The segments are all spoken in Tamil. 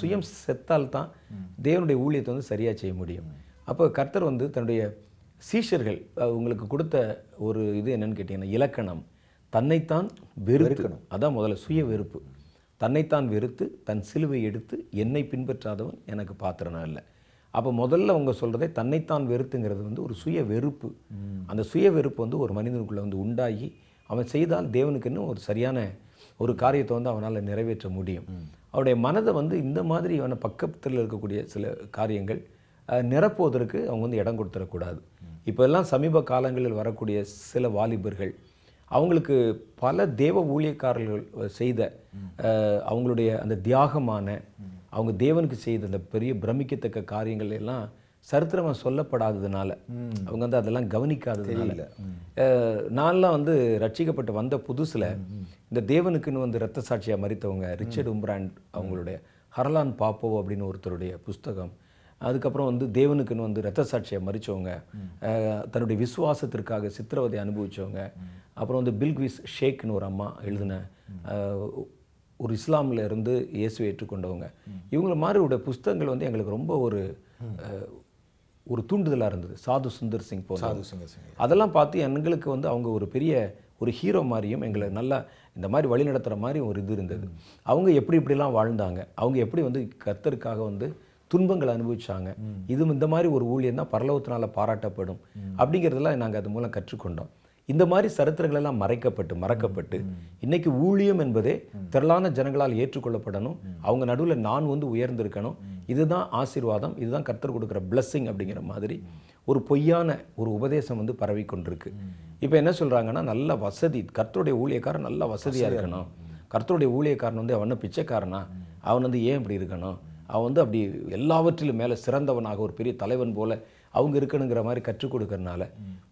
சுயம் செத்தால் தான் தேவனுடைய ஊழியத்தை வந்து சரியாக செய்ய முடியும் அப்போ கர்த்தர் வந்து தன்னுடைய சீஷர்கள் உங்களுக்கு கொடுத்த ஒரு இது என்னன்னு கேட்டிங்கன்னா இலக்கணம் தன்னைத்தான் வெறுக்கணும் அதான் முதல்ல சுய வெறுப்பு தன்னைத்தான் வெறுத்து தன் சிலுவை எடுத்து என்னை பின்பற்றாதவன் எனக்கு பாத்திரனா இல்லை அப்போ முதல்ல அவங்க சொல்கிறதே தன்னைத்தான் வெறுத்துங்கிறது வந்து ஒரு சுய வெறுப்பு அந்த சுய வெறுப்பு வந்து ஒரு மனிதனுக்குள்ளே வந்து உண்டாகி அவன் செய்தால் தேவனுக்குன்னு ஒரு சரியான ஒரு காரியத்தை வந்து அவனால் நிறைவேற்ற முடியும் அவருடைய மனதை வந்து இந்த மாதிரியான பக்கத்தில் இருக்கக்கூடிய சில காரியங்கள் நிரப்புவதற்கு அவங்க வந்து இடம் கொடுத்துடக்கூடாது இப்போல்லாம் சமீப காலங்களில் வரக்கூடிய சில வாலிபர்கள் அவங்களுக்கு பல தேவ ஊழியக்காரர்கள் செய்த அவங்களுடைய அந்த தியாகமான அவங்க தேவனுக்கு செய்த அந்த பெரிய பிரமிக்கத்தக்க காரியங்கள் எல்லாம் சரித்திரம் சொல்லப்படாததுனால அவங்க வந்து அதெல்லாம் கவனிக்காததுனால நான்லாம் வந்து ரட்சிக்கப்பட்டு வந்த புதுசில் இந்த தேவனுக்குன்னு வந்து ரத்த சாட்சியாக மறித்தவங்க ரிச்சர்ட் உம்ப்ராண்ட் அவங்களுடைய ஹரலான் பாப்போ அப்படின்னு ஒருத்தருடைய புஸ்தகம் அதுக்கப்புறம் வந்து தேவனுக்குன்னு வந்து ரத்த சாட்சியை மறித்தவங்க தன்னுடைய விசுவாசத்திற்காக சித்திரவதை அனுபவித்தவங்க அப்புறம் வந்து பில்குவிஸ் ஷேக்னு ஒரு அம்மா எழுதின ஒரு இஸ்லாமில் இருந்து இயேசுவை ஏற்றுக்கொண்டவங்க இவங்கள மாதிரி உடைய புஸ்தகங்கள் வந்து எங்களுக்கு ரொம்ப ஒரு ஒரு தூண்டுதலாக இருந்தது சாது சுந்தர் சிங் போது சாது சுந்தர் சிங் அதெல்லாம் பார்த்து எங்களுக்கு வந்து அவங்க ஒரு பெரிய ஒரு ஹீரோ மாதிரியும் எங்களை நல்லா இந்த மாதிரி வழி நடத்துகிற மாதிரி ஒரு இது இருந்தது அவங்க எப்படி இப்படிலாம் வாழ்ந்தாங்க அவங்க எப்படி வந்து கர்த்தருக்காக வந்து துன்பங்களை அனுபவிச்சாங்க இது இந்த மாதிரி ஒரு ஊழியம் தான் பரலோகத்தினால் பாராட்டப்படும் அப்படிங்கிறதெல்லாம் நாங்கள் அது மூலம் கற்றுக்கொண்டோம் இந்த மாதிரி சரித்திரங்கள் எல்லாம் மறைக்கப்பட்டு மறக்கப்பட்டு இன்னைக்கு ஊழியம் என்பதே திரளான ஜனங்களால் ஏற்றுக்கொள்ளப்படணும் அவங்க நடுவில் நான் வந்து உயர்ந்திருக்கணும் இதுதான் ஆசீர்வாதம் இதுதான் கர்த்தர் கொடுக்குற பிளஸ்ஸிங் அப்படிங்கிற மாதிரி ஒரு பொய்யான ஒரு உபதேசம் வந்து பரவி கொண்டிருக்கு இப்போ என்ன சொல்கிறாங்கன்னா நல்ல வசதி கர்த்தருடைய ஊழியக்காரன் நல்ல வசதியாக இருக்கணும் கர்த்தருடைய ஊழியக்காரன் வந்து அவன் பிச்சைக்காரனா அவன் வந்து ஏன் இப்படி இருக்கணும் அவன் வந்து அப்படி எல்லாவற்றிலும் மேலே சிறந்தவனாக ஒரு பெரிய தலைவன் போல் அவங்க இருக்கணுங்கிற மாதிரி கற்றுக் கொடுக்கறனால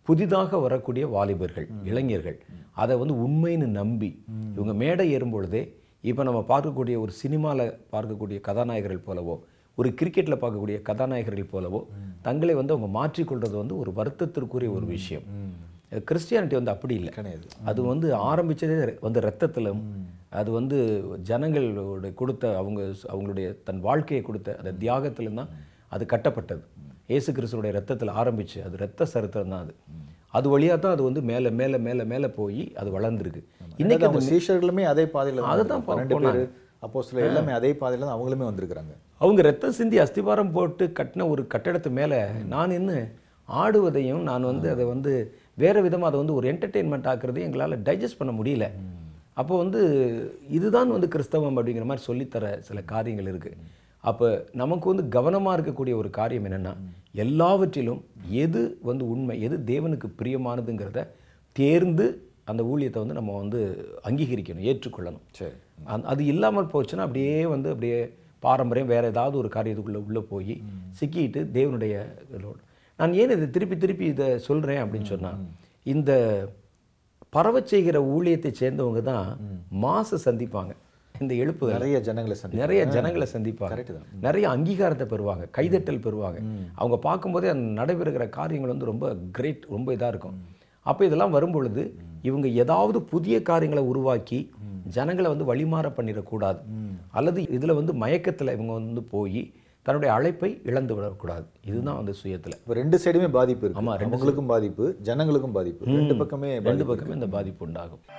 புதிதாக வரக்கூடிய வாலிபர்கள் இளைஞர்கள் அதை வந்து உண்மைன்னு நம்பி இவங்க மேடை ஏறும் பொழுதே இப்போ நம்ம பார்க்கக்கூடிய ஒரு சினிமாவில் பார்க்கக்கூடிய கதாநாயகர்கள் போலவோ ஒரு கிரிக்கெட்டில் பார்க்கக்கூடிய கதாநாயகர்கள் போலவோ தங்களை வந்து அவங்க மாற்றிக்கொள்வது வந்து ஒரு வருத்தத்திற்குரிய ஒரு விஷயம் கிறிஸ்டியானிட்டி வந்து அப்படி இல்லை கிடையாது அது வந்து ஆரம்பித்ததே வந்து ரத்தத்திலும் அது வந்து ஜனங்களோட கொடுத்த அவங்க அவங்களுடைய தன் வாழ்க்கையை கொடுத்த அந்த தியாகத்திலும் தான் அது கட்டப்பட்டது இயேசு கிறிஸ்துடைய ரத்தத்தில் ஆரம்பித்து அது ரத்த சரித்திரம் தான் அது அது வழியாக தான் அது வந்து மேலே மேலே மேலே மேலே போய் அது வளர்ந்துருக்கு இன்னைக்கு அந்த சீஷர்களுமே அதே பாதையில் அதை தான் அப்போ சில எல்லாமே அதே பாதையில் தான் அவங்களுமே வந்திருக்கிறாங்க அவங்க ரத்தம் சிந்தி அஸ்திவாரம் போட்டு கட்டின ஒரு கட்டடத்து மேலே நான் இன்னும் ஆடுவதையும் நான் வந்து அதை வந்து வேறு விதமாக அதை வந்து ஒரு என்டர்டெயின்மெண்ட் ஆக்குறது எங்களால் டைஜஸ்ட் பண்ண முடியல அப்போ வந்து இதுதான் வந்து கிறிஸ்தவம் அப்படிங்கிற மாதிரி சொல்லித்தர சில காரியங்கள் இருக்குது அப்போ நமக்கு வந்து கவனமாக இருக்கக்கூடிய ஒரு காரியம் என்னென்னா எல்லாவற்றிலும் எது வந்து உண்மை எது தேவனுக்கு பிரியமானதுங்கிறத தேர்ந்து அந்த ஊழியத்தை வந்து நம்ம வந்து அங்கீகரிக்கணும் ஏற்றுக்கொள்ளணும் சரி அது இல்லாமல் போச்சுன்னா அப்படியே வந்து அப்படியே பாரம்பரியம் வேறு ஏதாவது ஒரு காரியத்துக்குள்ளே உள்ளே போய் சிக்கிட்டு தேவனுடைய இதோடு நான் ஏன் இதை திருப்பி திருப்பி இதை சொல்கிறேன் அப்படின்னு சொன்னால் இந்த பறவை செய்கிற ஊழியத்தை சேர்ந்தவங்க தான் மாச சந்திப்பாங்க இந்த எழுப்பு நிறைய ஜனங்களை சந்தி நிறைய ஜனங்களை சந்திப்பாங்க நிறைய அங்கீகாரத்தை பெறுவாங்க கைதட்டல் பெறுவாங்க அவங்க பார்க்கும்போதே அந்த நடைபெறுகிற காரியங்கள் வந்து ரொம்ப கிரேட் ரொம்ப இதாக இருக்கும் அப்போ இதெல்லாம் வரும்பொழுது இவங்க ஏதாவது புதிய காரியங்களை உருவாக்கி ஜனங்களை வந்து வழிமாற பண்ணிடக்கூடாது அல்லது இதில் வந்து மயக்கத்தில் இவங்க வந்து போய் தன்னுடைய அழைப்பை இழந்து விடக்கூடாது இதுதான் வந்து சுயத்தில் இப்போ ரெண்டு சைடுமே பாதிப்பு இருக்கு ஆமாம் ரெண்டுங்களுக்கும் பாதிப்பு ஜனங்களுக்கும் பாதிப்பு ரெண்டு பக்கமே ரெண்டு பக்கமே இந்த பாதிப்பு உண்டாகும்